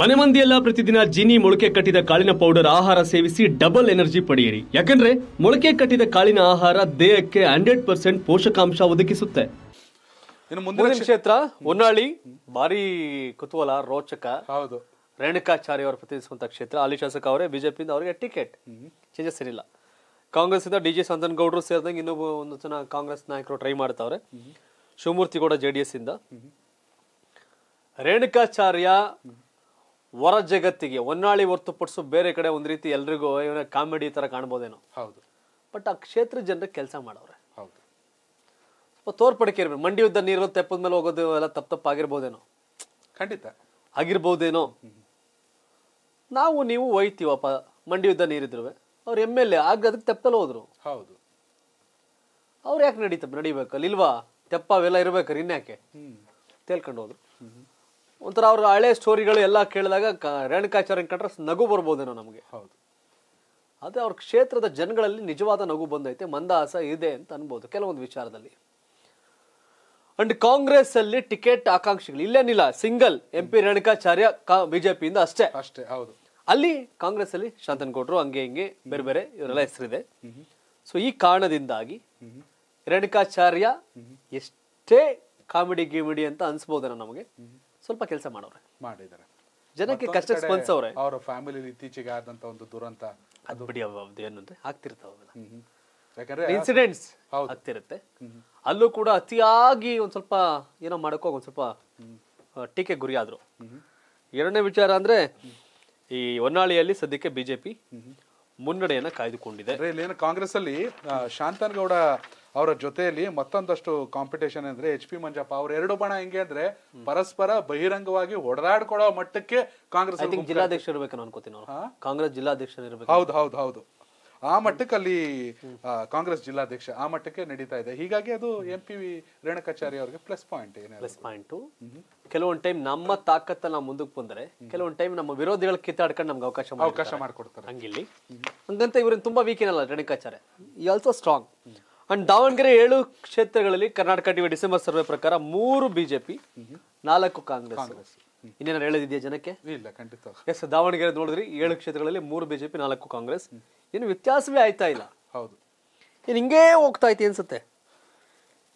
ಮನೆ ಮಂದಿಯೆಲ್ಲ ಪ್ರತಿದಿನ ಜಿನಿ ಮೊಳಕೆ ಕಟ್ಟಿದ ಕಾಳಿನ ಪೌಡರ್ ಆಹಾರ ಸೇವಿಸಿ ಡಬಲ್ ಎನರ್ಜಿ ಪಡೆಯಿರಿ ಯಾಕಂದ್ರೆ ಮೊಳಕೆ ಕಟ್ಟಿದ ಕಾಳಿನ ಆಹಾರ ದೇಹಕ್ಕೆ ಹಂಡ್ರೆಡ್ ಪರ್ಸೆಂಟ್ ಪೋಷಕಾಂಶ ಒದಗಿಸುತ್ತೆ ಇನ್ನು ಮುಂದಿನ ಕ್ಷೇತ್ರ ಹೊನ್ನಾಳಿ ಭಾರಿ ಕುತೂಹಲ ರೋಚಕ ಹೌದು ರೇಣುಕಾಚಾರ್ಯ ಅವರು ಪ್ರತಿನಿಧಿಸುವಂತ ಕ್ಷೇತ್ರ ಅಲ್ಲಿ ಶಾಸಕ ಅವರೇ ಬಿಜೆಪಿಯಿಂದ ಅವರಿಗೆ ಟಿಕೆಟ್ ಚೇಂಜಸ್ ಏನಿಲ್ಲ ಕಾಂಗ್ರೆಸ್ ಇಂದ ಡಿ ಜೆ ಗೌಡ್ರು ಸೇರಿದಂಗೆ ಇನ್ನೊಬ್ಬ ಒಂದು ಜನ ಕಾಂಗ್ರೆಸ್ ನಾಯಕರು ಟ್ರೈ ಮಾಡ್ತಾವ್ರೆ ಶಿವಮೂರ್ತಿ ಕೂಡ ಜೆ ಡಿ ಎಸ್ ಇಂದ ರೇಣುಕಾಚಾರ್ಯ ಹೊರ ಜಗತ್ತಿಗೆ ಹೊನ್ನಾಳಿ ಹೊರತುಪಡಿಸು ಬೇರೆ ಕಡೆ ಒಂದು ರೀತಿ ಎಲ್ರಿಗೂ ಇವನ ಕಾಮಿಡಿ ಥರ ಕಾಣ್ಬೋದೇನೋ ಹೌದು ಬಟ್ ಆ ಕ್ಷೇತ್ರ ಜನರ ಕೆಲಸ ಮಾಡೋರೆ ಹೌದು ಸ್ವಲ್ಪ ತೋರ್ಪಡಿಕೆ ಇರ್ಬೇಕು ಮಂಡಿ ಉದ್ದ ನೀರು ತೆಪ್ಪದ ಮೇಲೆ ಹೋಗೋದು ಎಲ್ಲ ತಪ್ಪು ತಪ್ಪು ಆಗಿರ್ಬೋದೇನೋ ಖಂಡಿತ ಆಗಿರ್ಬೋದೇನೋ ನಾವು ನೀವು ಒಯ್ತೀವಪ್ಪ ಮಂಡಿ ಉದ್ದ ನೀರಿದ್ರು ಅವ್ರು ಎಮ್ ಎಲ್ ಎ ಆಗ ಅದಕ್ಕೆ ತೆಪ್ಪದಲ್ಲಿ ಹೋದ್ರು ಹೌದು ಅವ್ರು ಯಾಕೆ ನಡೀತಪ್ಪ ನಡಿಬೇಕಲ್ಲ ಇಲ್ವಾ ತೆಪ್ಪ ಅವೆಲ್ಲ ಇರ್ಬೇಕಾರೆ ಇನ್ಯಾಕೆ ತೇಲ್ಕೊಂಡು ಹೋದ್ರು ಒಂಥರ ಅವ್ರ ಹಳೆ ಸ್ಟೋರಿಗಳು ಎಲ್ಲ ಕೇಳಿದಾಗ ರೇಣುಕಾಚಾರ್ಯ ಕಂಡ್ರೆ ನಗು ಬರ್ಬೋದೇನೋ ನಮಗೆ ಹೌದು ಅದೇ ಅವ್ರ ಕ್ಷೇತ್ರದ ಜನಗಳಲ್ಲಿ ನಿಜವಾದ ನಗು ಬಂದೈತೆ ಮಂದಹಾಸ ಇದೆ ಅಂತ ಅನ್ಬೋದು ಕೆಲವೊಂದು ವಿಚಾರದಲ್ಲಿ ಅಂಡ್ ಕಾಂಗ್ರೆಸ್ ಅಲ್ಲಿ ಟಿಕೆಟ್ ಆಕಾಂಕ್ಷಿಗಳು ಇಲ್ಲೇನಿಲ್ಲ ಸಿಂಗಲ್ ಎಂ ಪಿ ರೇಣುಕಾಚಾರ್ಯ ಬಿಜೆಪಿಯಿಂದ ಅಷ್ಟೇ ಅಷ್ಟೇ ಹೌದು ಅಲ್ಲಿ ಕಾಂಗ್ರೆಸ್ ಅಲ್ಲಿ ಶಾಂತನಗೌಡರು ಹಂಗೆ ಹಿಂಗೆ ಬೇರೆ ಬೇರೆ ಇವರೆಲ್ಲ ಹೆಸರಿದೆ ಸೊ ಈ ಕಾರಣದಿಂದಾಗಿ ರೇಣುಕಾಚಾರ್ಯ ಎಷ್ಟೇ ಕಾಮಿಡಿ ಗಿಮಿಡಿ ಅಂತ ಅನ್ಸ್ಬೋದೇನೋ ನಮಗೆ ಸ್ವಲ್ಪ ಕೆಲಸ ಮಾಡೋರೆ ಮಾಡಿದ್ದಾರೆ ಜನಕ್ಕೆ ಕಷ್ಟ ಸ್ಪಂದಿಸವ್ರೆ ಅವರ ಫ್ಯಾಮಿಲಿ ಇತ್ತೀಚೆಗೆ ಆದಂತ ಒಂದು ದುರಂತ ಅದು ಬಿಡಿ ಏನು ಅಂದ್ರೆ ಆಗ್ತಿರ್ತಾವಲ್ಲ ಯಾಕಂದ್ರೆ ಇನ್ಸಿಡೆಂಟ್ಸ್ ಆಗ್ತಿರುತ್ತೆ ಅಲ್ಲೂ ಕೂಡ ಅತಿಯಾಗಿ ಒಂದ್ ಸ್ವಲ್ಪ ಏನೋ ಮಾಡಕ್ಕೋ ಒಂದ್ ಸ್ವಲ್ಪ ಟೀಕೆ ಗುರಿಯಾದ್ರು ಎರಡನೇ ವಿಚಾರ ಅಂದ್ರೆ ಈ ಹೊನ್ನಾಳಿಯಲ್ಲಿ ಸದ್ಯಕ್ಕೆ ಬಿಜೆಪಿ ಮುನ್ನಡೆಯನ್ನು ಕಾಯ್ದುಕೊಂಡಿದೆ ಇಲ್ಲಿ ಏನು ಕಾಂಗ್ರೆಸ್ ಅಲ್ಲಿ ಶಾಂತನಗೌಡ ಅವರ ಜೊತೆಯಲ್ಲಿ ಮತ್ತೊಂದಷ್ಟು ಕಾಂಪಿಟೇಷನ್ ಅಂದ್ರೆ ಎಚ್ ಪಿ ಮಂಜಪ್ಪ ಅವ್ರ ಎರಡು ಬಣ ಹೆಂಗೆ ಅಂದ್ರೆ ಪರಸ್ಪರ ಬಹಿರಂಗವಾಗಿ ಹೊಡೆದಾಡ್ಕೊಳ್ಳೋ ಮಟ್ಟಕ್ಕೆ ಕಾಂಗ್ರೆಸ್ ಜಿಲ್ಲಾಧ್ಯಕ್ಷ ಇರ್ಬೇಕು ಅನ್ಕೋತೀನಿ ಕಾಂಗ್ರೆಸ್ ಜಿಲ್ಲಾಧ್ಯಕ್ಷ ಇರ್ಬೇಕು ಹೌದು ಹೌದು ಹೌದು ಆ ಮಟ್ಟಕ್ಕೆ ಅಲ್ಲಿ ಕಾಂಗ್ರೆಸ್ ಜಿಲ್ಲಾಧ್ಯಕ್ಷ ಆ ಮಟ್ಟಕ್ಕೆ ನಡೀತಾ ಇದೆ ಹೀಗಾಗಿ ಅದು ಎಂ ಪಿ ವಿ ರೇಣಕಾಚಾರ್ಯ ಅವರಿಗೆ ಪ್ಲಸ್ ಪಾಯಿಂಟ್ ಪ್ಲಸ್ ಪಾಯಿಂಟು ಕೆಲವೊಂದು ಟೈಮ್ ನಮ್ಮ ತಾಕತ್ತ ನಾವು ಮುಂದಕ್ಕೆ ಬಂದರೆ ಕೆಲವೊಂದು ಟೈಮ್ ನಮ್ಮ ವಿರೋಧಿಗಳ ಕಿತ್ತಾಡ್ಕೊಂಡು ನಮ್ಗೆ ಅವಕಾಶ ಅವಕಾಶ ಮಾಡ್ಕೊಡ್ತಾರೆ ಹಂಗಿಲ್ಲಿ ಹಂಗಂತ ಇವ್ರನ್ನ ತುಂಬಾ ವೀಕ್ ಏನಲ್ಲ ರೇಣಕಾಚಾರ್ಯ ಈ ಆಲ್ಸೋ ಸ್ಟ್ರಾಂಗ್ ಅಂಡ್ ದಾವಣಗೆರೆ ಏಳು ಕ್ಷೇತ್ರಗಳಲ್ಲಿ ಕರ್ನಾಟಕ ಟಿವಿ ಡಿಸೆಂಬರ್ ಸರ್ವೆ ಪ್ರಕಾರ ಮೂರು ಬಿಜೆಪಿ ನಾಲ್ಕು ಕಾಂಗ್ರೆಸ್ ಇನ್ನೇನಾದ್ರು ಹೇಳಿದೆಯಾ ಜನಕ್ಕೆ ಇಲ್ಲ ಖಂಡಿತ ಎಸ್ ದಾವಣಗೆರೆ ನೋಡಿದ್ರಿ ಏಳು ಕ್ಷೇತ್ರಗಳಲ್ಲಿ ಮೂರು ಬಿಜೆಪಿ ನಾಲ್ಕು ಕಾಂಗ್ರೆಸ್ ಏನು ವ್ಯತ್ಯಾಸವೇ ಆಯ್ತಾ ಇಲ್ಲ ಹೌದು ಏನು ಹಿಂಗೇ ಹೋಗ್ತಾ ಐತಿ ಅನ್ಸುತ್ತೆ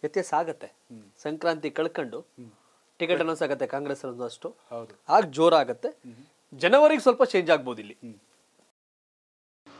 ವ್ಯತ್ಯಾಸ ಆಗತ್ತೆ ಸಂಕ್ರಾಂತಿ ಕಳ್ಕೊಂಡು ಟಿಕೆಟ್ ಅನೌನ್ಸ್ ಆಗತ್ತೆ ಕಾಂಗ್ರೆಸ್ ಅಷ್ಟು ಆಗ ಜೋರಾಗತ್ತೆ ಜನವರಿಗೆ ಸ್ವಲ್ಪ ಚೇಂಜ್ ಆಗ್ಬೋದು ಇಲ್ಲಿ